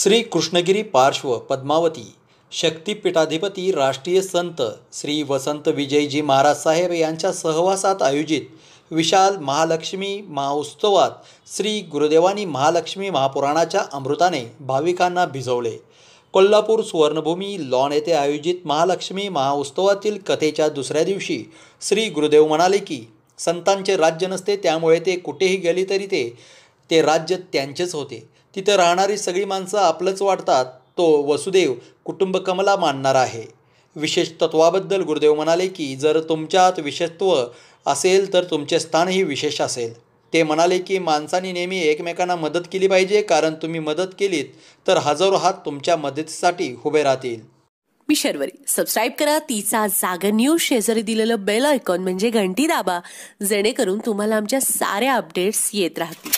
श्री कृष्णगिरी पार्श्व पद्मावती शक्तिपीठाधिपती राष्ट्रीय संत श्री वसंत विजयजी महाराज साहेब यांच्या सहवासात आयोजित विशाल महालक्ष्मी महाउत्सवात श्री गुरुदेवानी महालक्ष्मी महापुराणाच्या अमृताने भाविकांना भिजवले कोल्हापूर सुवर्णभूमी लॉन येथे आयोजित महालक्ष्मी महाउत्सवातील कथेच्या दुसऱ्या दिवशी श्री गुरुदेव म्हणाले की संतांचे राज्य नसते त्यामुळे ते कुठेही गेले तरी ते ते राज्य त्यांचेच होते तिथं राहणारी सगळी माणसं आपलंच वाटतात तो वसुदेव कुटुंबकमला मानणार आहे विशेष तत्वाबद्दल गुरुदेव म्हणाले की जर तुमच्यात विशेषत्व असेल तर तुमचे स्थानही विशेष असेल ते म्हणाले की माणसाने नेहमी एकमेकांना मदत केली पाहिजे कारण तुम्ही मदत केलीत तर हजारो हात तुमच्या मदतीसाठी उभे राहतील मी सबस्क्राईब करा तिचा जागर न्यूज शेजारी दिलेलं बेल ऐकॉन म्हणजे घंटी दाबा जेणेकरून तुम्हाला आमच्या साऱ्या अपडेट्स येत राहतील